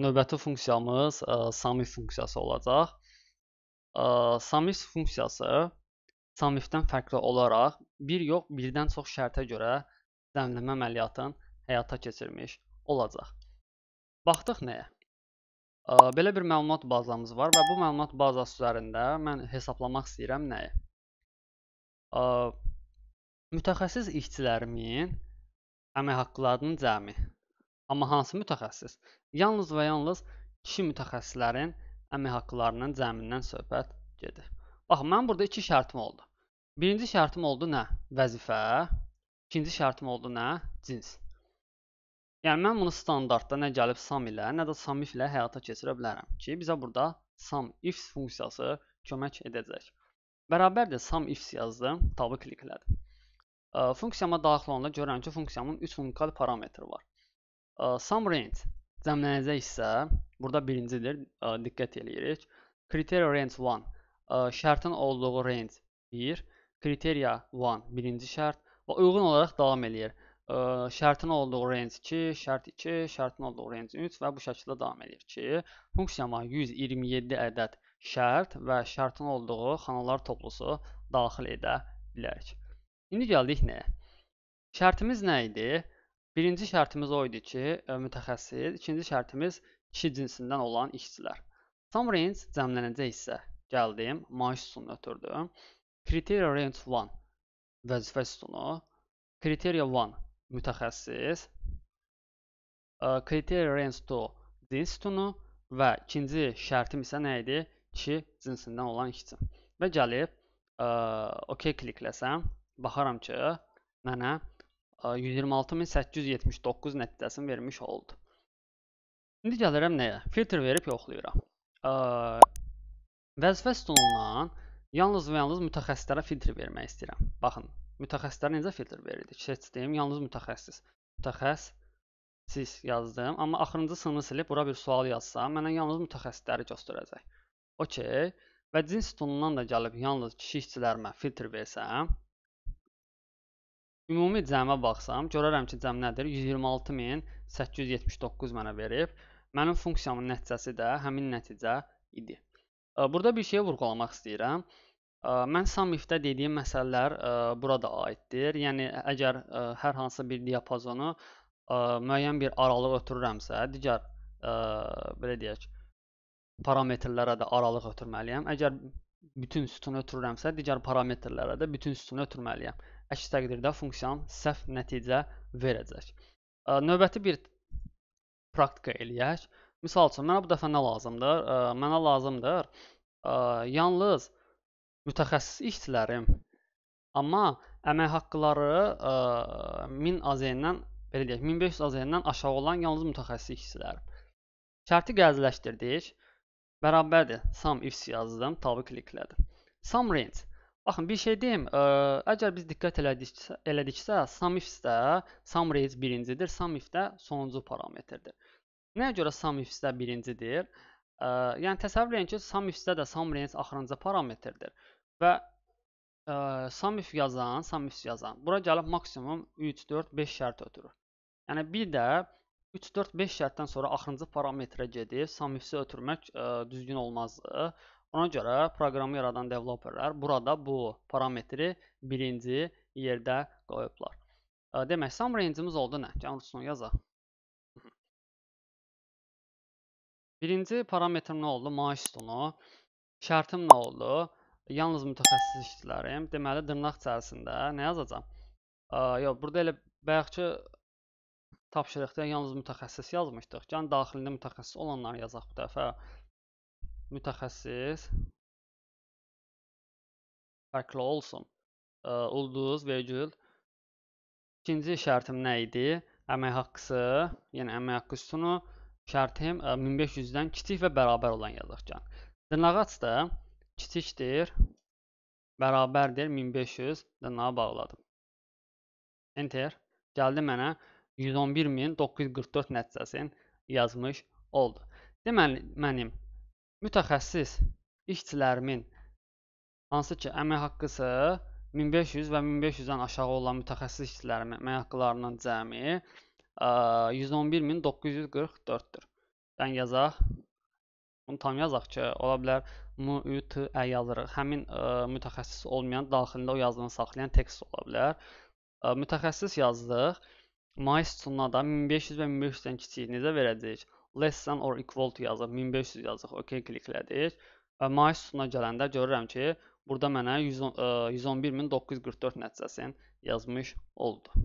Növbəti funksiyamız ə, e, samif funksiyası olacaq. Ə, e, samif funksiyası samifdən fərqli olaraq bir yox, birdən çox şərtə görə zəmləmə əməliyyatını həyata keçirmiş olacaq. Baxdıq nəyə? Ə, e, belə bir məlumat bazamız var və bu məlumat bazası üzərində mən hesablamaq istəyirəm nəyi? Ə, mütəxəssis işçilərimin əmək haqqlarının cəmi Amma hansı mütəxəssis? Yalnız və yalnız kişi mütəxəssislərin əmək haqqlarının zəminindən söhbət gedir. Bax, mən burada iki şərtim oldu. Birinci şərtim oldu nə? Vəzifə. İkinci şərtim oldu nə? Cins. Yəni, mən bunu standartda nə gəlib sum ilə, nə də sum if ilə həyata keçirə bilərəm ki, bizə burada sum ifs funksiyası kömək edəcək. Bərabərdir, sum ifs yazdım, tabı kliklədim. Funksiyama daxil olanda görəm ki, funksiyamın 3 unikal parametri var. SumRent cəmlənəcə isə burada birincidir, diqqət eləyirik. Criteria range 1 şərtin olduğu range 1, criteria 1 birinci şərt və uyğun olaraq davam eləyir. Şərtin olduğu range 2, şərt 2, şərtin olduğu range 3 və bu şəkildə davam eləyir ki, funksiyama 127 ədəd şərt və şərtin olduğu xanalar toplusu daxil edə bilərik. İndi gəldik nəyə? Şərtimiz nə idi? Birinci şərtimiz o idi ki, e, mütəxəssis, ikinci şərtimiz kişi cinsindən olan işçilər. Tam range cəmlənəcək isə gəldim, maaş sütununa ötürdüm. Criteria range 1 vəzifə sütunu, criteria 1 mütəxəssis, e, criteria range 2 cins sütunu və ikinci şərtim isə nə idi? Kişi cinsindən olan işçi. Və gəlib e, OK klikləsəm, baxaram ki, mənə 126879 nəticəsini vermiş oldu. İndi gəlirəm nəyə? Filtr verib yoxlayıram. Vəzifə sütunundan yalnız və yalnız mütəxəssislərə filtr vermək istəyirəm. Baxın, mütəxəssislərə necə filtr verirdik? Seçdim, yalnız mütəxəssis. Mütəxəssis yazdım, amma axırıncı sınıfı silib bura bir sual yazsam, mənə yalnız mütəxəssisləri göstərəcək. Okey. Və cins sütunundan da gəlib yalnız kişi işçilərimə filtr versəm, Ümumi cəmə baxsam, görərəm ki, cəm nədir? 126879 mənə verib. Mənim funksiyamın nəticəsi də həmin nəticə idi. E, burada bir şeyə vurğulamaq istəyirəm. E, mən samifdə dediyim məsələlər e, burada aiddir. Yəni əgər hər hansı bir diapazonu müəyyən bir aralıq ötürürəmsə, digər belə deyək, parametrlərə də aralıq ötürməliyəm. Əgər bütün sütunu ötürürəmsə, digər parametrlərə də bütün sütunu ötürməliyəm. Əks təqdirdə funksiyan səhv nəticə verəcək. Növbəti bir praktika eləyək. Misal üçün, mənə bu dəfə nə lazımdır? Mənə lazımdır yalnız mütəxəssis işçilərim, amma əmək haqqıları 1000 AZN-dən, belə deyək, 1500 AZN-dən aşağı olan yalnız mütəxəssis işçilərim. Şərti qəziləşdirdik. Bərabərdir. Sum ifs yazdım, tabı kliklədim. Sum range Baxın, bir şey deyim, ə, e, əgər biz diqqət elədiksə, elədiksə samifsdə sum range birincidir, samifdə sonuncu parametrdir. Nəyə görə samifsdə birincidir? Ə, e, yəni təsəvvür edin ki, samifsdə də sum range axırıncı parametrdir və ə, e, samif yazan, samif yazan bura gəlib maksimum 3, 4, 5 şərt ötürür. Yəni bir də 3, 4, 5 şərtdən sonra axırıncı parametrə gedib samifsi ötürmək ə, düzgün olmazdı. Ona görə proqramı yaradan developerlər burada bu parametri birinci yerdə qoyublar. E, demək, sum range'imiz oldu nə? Gəlin üstünü yazaq. Birinci parametrim nə oldu? Maaş üstunu. Şərtim nə oldu? Yalnız mütəxəssis işçilərim. Deməli, dırnaq içərisində nə yazacam? E, yox, burada elə bayaqçı tapşırıqda yalnız mütəxəssis yazmışdıq. Gəlin, daxilində mütəxəssis olanları yazaq bu dəfə. Yox mütəxəssis fərqli olsun. Ulduz, vergül. İkinci şərtim nə idi? Əmək haqqısı, yəni əmək haqqı sütunu şərtim 1500-dən kiçik və bərabər olan yazıqcan. Dırnağac da kiçikdir, bərabərdir 1500 dırnağa bağladım. Enter. Gəldi mənə 111944 nəticəsini yazmış oldu. Deməli, mənim Mütəxəssis işçilərimin hansı ki, əmək haqqısı 1500 və 1500-dən aşağı olan mütəxəssis işçilərin əmək haqqılarının cəmi 111944-dür. Dən yazaq. Bunu tam yazaq ki, ola bilər MÜTə yazırıq. Həmin ə, mütəxəssis olmayan daxilində o yazdığını saxlayan tekst ola bilər. Ə, mütəxəssis yazdıq. Mayıs sonuna da 1500 və 1500-dən kiçiyini də verəcəyik less than or equal to yazıb, 1500 yazıq, OK kliklədik. Və maaş üstuna gələndə görürəm ki, burada mənə 111944 e, nəticəsini yazmış oldu.